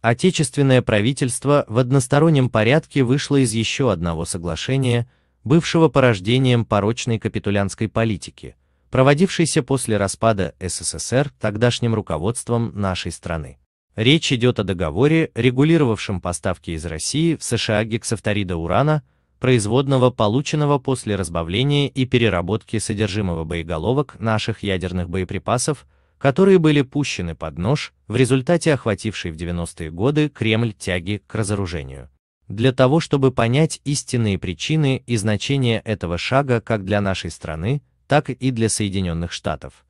Отечественное правительство в одностороннем порядке вышло из еще одного соглашения, бывшего порождением порочной капитулянской политики, проводившейся после распада СССР тогдашним руководством нашей страны. Речь идет о договоре, регулировавшем поставки из России в США гексафторида урана, производного полученного после разбавления и переработки содержимого боеголовок наших ядерных боеприпасов, которые были пущены под нож в результате охватившей в 90-е годы Кремль тяги к разоружению. Для того, чтобы понять истинные причины и значение этого шага как для нашей страны, так и для Соединенных Штатов,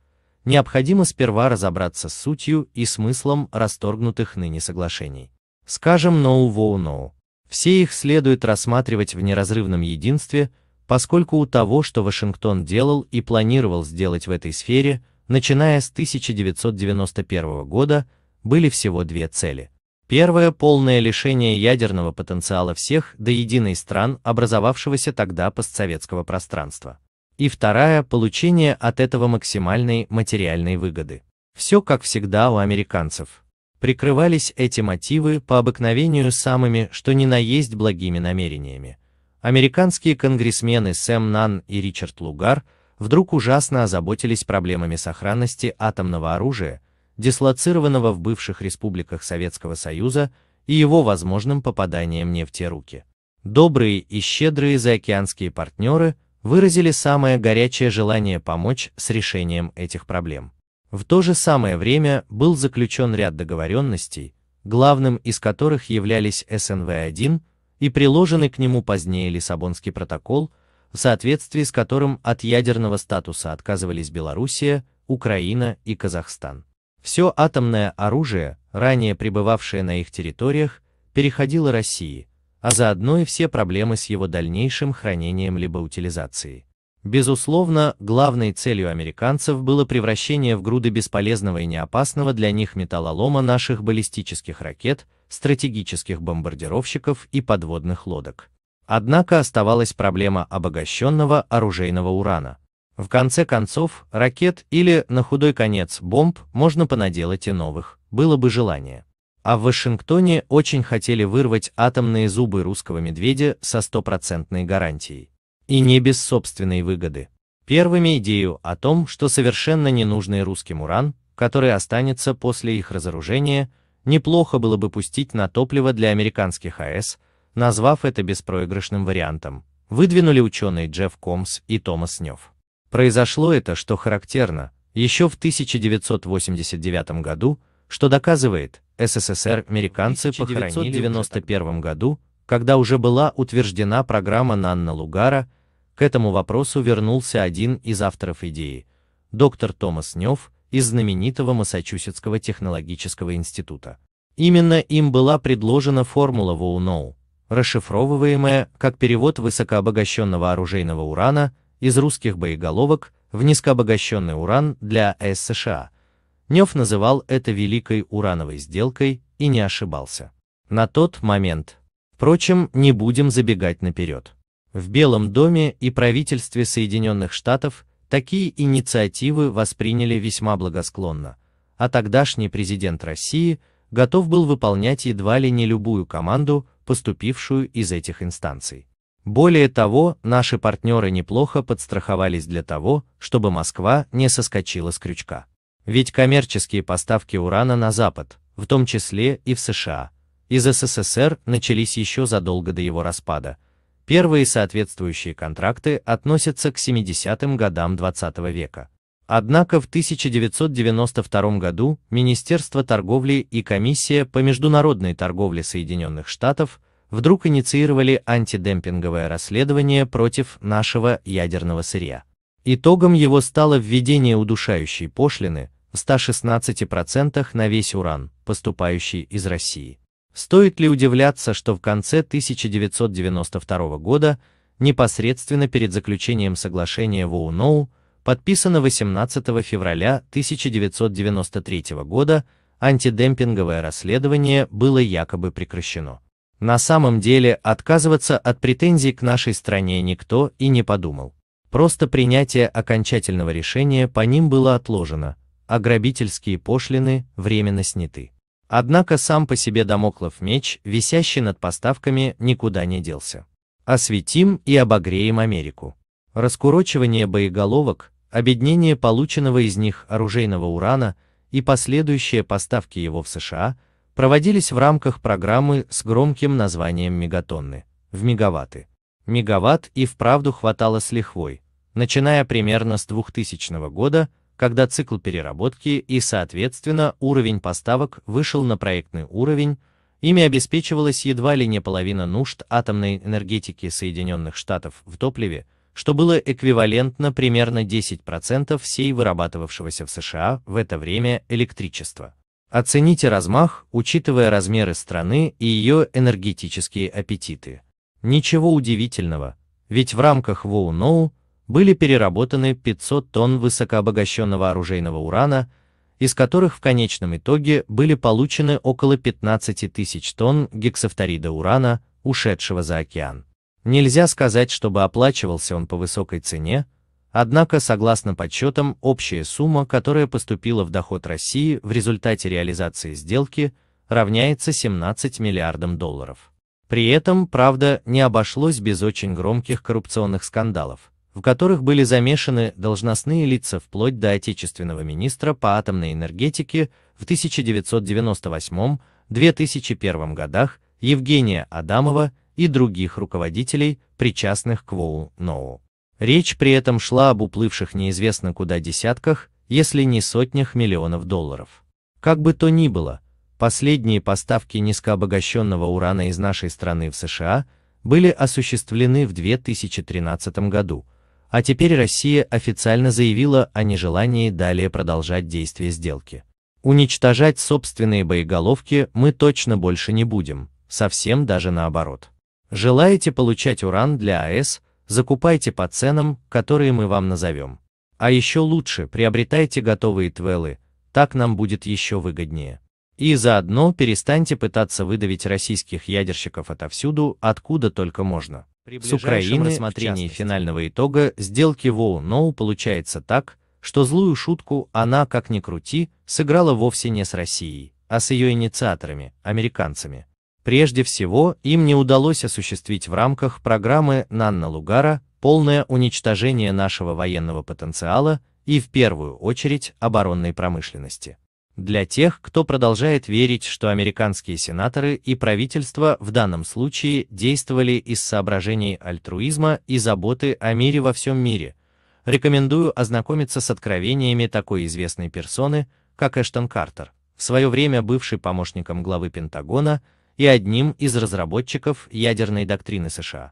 необходимо сперва разобраться с сутью и смыслом расторгнутых ныне соглашений. Скажем «no wow no». Все их следует рассматривать в неразрывном единстве, поскольку у того, что Вашингтон делал и планировал сделать в этой сфере, начиная с 1991 года, были всего две цели. Первое – полное лишение ядерного потенциала всех до единой стран, образовавшегося тогда постсоветского пространства. И вторая – получение от этого максимальной материальной выгоды. Все как всегда у американцев. Прикрывались эти мотивы по обыкновению самыми, что ни на есть благими намерениями. Американские конгрессмены Сэм Нан и Ричард Лугар – вдруг ужасно озаботились проблемами сохранности атомного оружия, дислоцированного в бывших республиках Советского Союза и его возможным попаданием не в те руки. Добрые и щедрые заокеанские партнеры выразили самое горячее желание помочь с решением этих проблем. В то же самое время был заключен ряд договоренностей, главным из которых являлись СНВ-1 и приложенный к нему позднее Лиссабонский протокол, в соответствии с которым от ядерного статуса отказывались Белоруссия, Украина и Казахстан. Все атомное оружие, ранее пребывавшее на их территориях, переходило России, а заодно и все проблемы с его дальнейшим хранением либо утилизацией. Безусловно, главной целью американцев было превращение в груды бесполезного и неопасного для них металлолома наших баллистических ракет, стратегических бомбардировщиков и подводных лодок. Однако оставалась проблема обогащенного оружейного урана. В конце концов, ракет или, на худой конец, бомб можно понаделать и новых, было бы желание. А в Вашингтоне очень хотели вырвать атомные зубы русского медведя со стопроцентной гарантией. И не без собственной выгоды. Первыми идею о том, что совершенно ненужный русским уран, который останется после их разоружения, неплохо было бы пустить на топливо для американских АЭС, назвав это беспроигрышным вариантом, выдвинули ученые Джефф Комс и Томас Нев. Произошло это, что характерно, еще в 1989 году, что доказывает, СССР американцы похоронили в 1991 году, когда уже была утверждена программа Нанна Лугара, к этому вопросу вернулся один из авторов идеи, доктор Томас Нев из знаменитого Массачусетского технологического института. Именно им была предложена формула Воу-Ноу, расшифровываемое как перевод высокообогащенного оружейного урана из русских боеголовок в низкообогащенный уран для США. Нев называл это великой урановой сделкой и не ошибался. На тот момент. Впрочем, не будем забегать наперед. В Белом доме и правительстве Соединенных Штатов такие инициативы восприняли весьма благосклонно, а тогдашний президент России готов был выполнять едва ли не любую команду поступившую из этих инстанций. Более того, наши партнеры неплохо подстраховались для того, чтобы Москва не соскочила с крючка. Ведь коммерческие поставки урана на Запад, в том числе и в США, из СССР начались еще задолго до его распада. Первые соответствующие контракты относятся к 70-м годам 20 -го века. Однако в 1992 году Министерство торговли и Комиссия по международной торговле Соединенных Штатов – вдруг инициировали антидемпинговое расследование против нашего ядерного сырья. Итогом его стало введение удушающей пошлины в 116% на весь уран, поступающий из России. Стоит ли удивляться, что в конце 1992 года, непосредственно перед заключением соглашения в ОУНОУ, подписано 18 февраля 1993 года, антидемпинговое расследование было якобы прекращено. На самом деле отказываться от претензий к нашей стране никто и не подумал. Просто принятие окончательного решения по ним было отложено, а грабительские пошлины временно сняты. Однако сам по себе домоклов меч, висящий над поставками, никуда не делся. Осветим и обогреем Америку. Раскурочивание боеголовок, обеднение полученного из них оружейного урана и последующие поставки его в США – проводились в рамках программы с громким названием «Мегатонны» в мегаватты. Мегаватт и вправду хватало с лихвой, начиная примерно с 2000 года, когда цикл переработки и, соответственно, уровень поставок вышел на проектный уровень, ими обеспечивалась едва ли не половина нужд атомной энергетики Соединенных Штатов в топливе, что было эквивалентно примерно 10% всей вырабатывавшегося в США в это время электричества. Оцените размах, учитывая размеры страны и ее энергетические аппетиты. Ничего удивительного, ведь в рамках Воу-Ноу были переработаны 500 тонн высокообогащенного оружейного урана, из которых в конечном итоге были получены около 15 тысяч тонн гексафторида урана, ушедшего за океан. Нельзя сказать, чтобы оплачивался он по высокой цене, Однако, согласно подсчетам, общая сумма, которая поступила в доход России в результате реализации сделки, равняется 17 миллиардам долларов. При этом, правда, не обошлось без очень громких коррупционных скандалов, в которых были замешаны должностные лица вплоть до отечественного министра по атомной энергетике в 1998-2001 годах Евгения Адамова и других руководителей, причастных к ВОУ-НОУ. Речь при этом шла об уплывших неизвестно куда десятках, если не сотнях миллионов долларов. Как бы то ни было, последние поставки низкообогащенного урана из нашей страны в США были осуществлены в 2013 году, а теперь Россия официально заявила о нежелании далее продолжать действие сделки. Уничтожать собственные боеголовки мы точно больше не будем, совсем даже наоборот. Желаете получать уран для АЭС – закупайте по ценам, которые мы вам назовем. А еще лучше приобретайте готовые твелы, так нам будет еще выгоднее. И заодно перестаньте пытаться выдавить российских ядерщиков отовсюду, откуда только можно. При С Украины рассмотрении финального итога сделки Воу-Ноу получается так, что злую шутку она, как ни крути, сыграла вовсе не с Россией, а с ее инициаторами, американцами. Прежде всего, им не удалось осуществить в рамках программы Нанна Лугара полное уничтожение нашего военного потенциала и в первую очередь оборонной промышленности. Для тех, кто продолжает верить, что американские сенаторы и правительство в данном случае действовали из соображений альтруизма и заботы о мире во всем мире, рекомендую ознакомиться с откровениями такой известной персоны, как Эштон Картер, в свое время бывший помощником главы Пентагона, и одним из разработчиков ядерной доктрины США.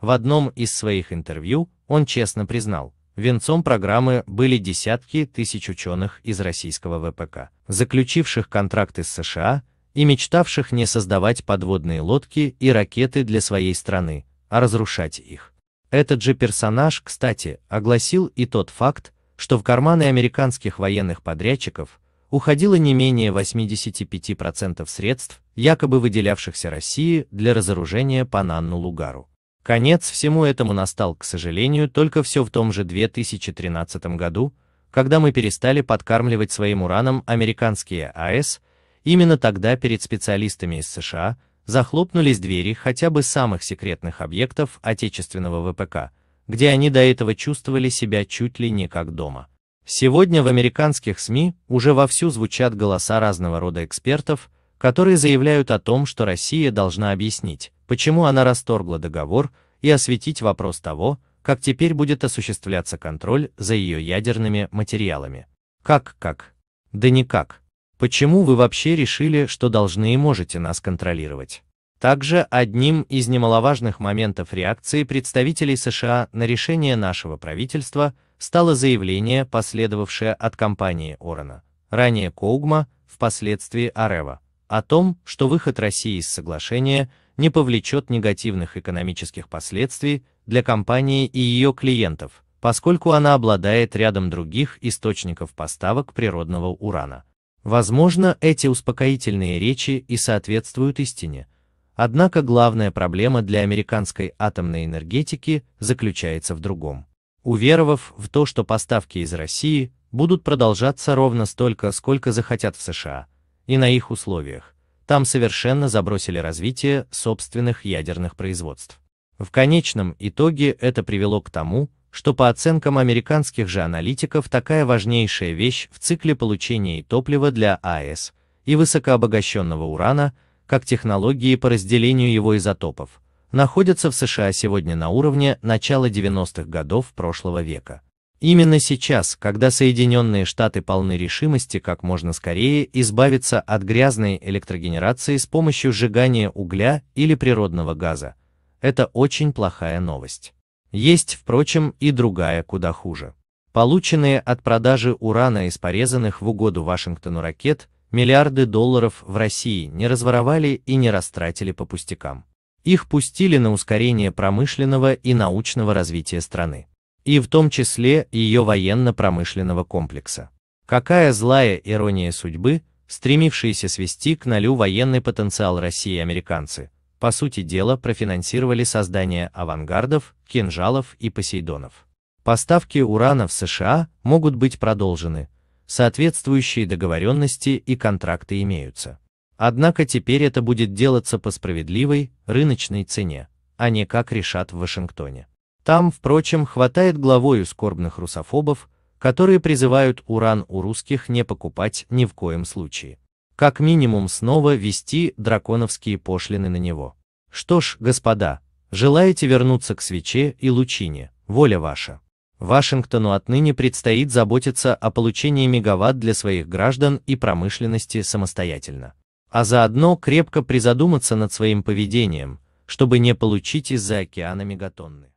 В одном из своих интервью он честно признал, венцом программы были десятки тысяч ученых из российского ВПК, заключивших контракты с США и мечтавших не создавать подводные лодки и ракеты для своей страны, а разрушать их. Этот же персонаж, кстати, огласил и тот факт, что в карманы американских военных подрядчиков – уходило не менее 85% средств, якобы выделявшихся России для разоружения по Нанну-Лугару. Конец всему этому настал, к сожалению, только все в том же 2013 году, когда мы перестали подкармливать своим ураном американские АЭС, именно тогда перед специалистами из США захлопнулись двери хотя бы самых секретных объектов отечественного ВПК, где они до этого чувствовали себя чуть ли не как дома. Сегодня в американских СМИ уже вовсю звучат голоса разного рода экспертов, которые заявляют о том, что Россия должна объяснить, почему она расторгла договор, и осветить вопрос того, как теперь будет осуществляться контроль за ее ядерными материалами. Как, как? Да никак. Почему вы вообще решили, что должны и можете нас контролировать? Также одним из немаловажных моментов реакции представителей США на решение нашего правительства стало заявление, последовавшее от компании Орена, ранее Коугма, впоследствии Арева, о том, что выход России из соглашения не повлечет негативных экономических последствий для компании и ее клиентов, поскольку она обладает рядом других источников поставок природного урана. Возможно, эти успокоительные речи и соответствуют истине. Однако главная проблема для американской атомной энергетики заключается в другом уверовав в то, что поставки из России будут продолжаться ровно столько, сколько захотят в США, и на их условиях. Там совершенно забросили развитие собственных ядерных производств. В конечном итоге это привело к тому, что по оценкам американских же аналитиков такая важнейшая вещь в цикле получения и топлива для АЭС и высокообогащенного урана, как технологии по разделению его изотопов, находятся в США сегодня на уровне начала 90-х годов прошлого века. Именно сейчас, когда Соединенные Штаты полны решимости как можно скорее избавиться от грязной электрогенерации с помощью сжигания угля или природного газа, это очень плохая новость. Есть, впрочем, и другая куда хуже. Полученные от продажи урана из порезанных в угоду Вашингтону ракет, миллиарды долларов в России не разворовали и не растратили по пустякам. Их пустили на ускорение промышленного и научного развития страны. И в том числе ее военно-промышленного комплекса. Какая злая ирония судьбы, стремившиеся свести к нулю военный потенциал России американцы, по сути дела профинансировали создание авангардов, кинжалов и посейдонов. Поставки урана в США могут быть продолжены, соответствующие договоренности и контракты имеются. Однако теперь это будет делаться по справедливой, рыночной цене, а не как решат в Вашингтоне. Там, впрочем, хватает главою скорбных русофобов, которые призывают уран у русских не покупать ни в коем случае. Как минимум снова вести драконовские пошлины на него. Что ж, господа, желаете вернуться к свече и лучине, воля ваша. Вашингтону отныне предстоит заботиться о получении мегаватт для своих граждан и промышленности самостоятельно а заодно крепко призадуматься над своим поведением, чтобы не получить из-за океана мегатонны.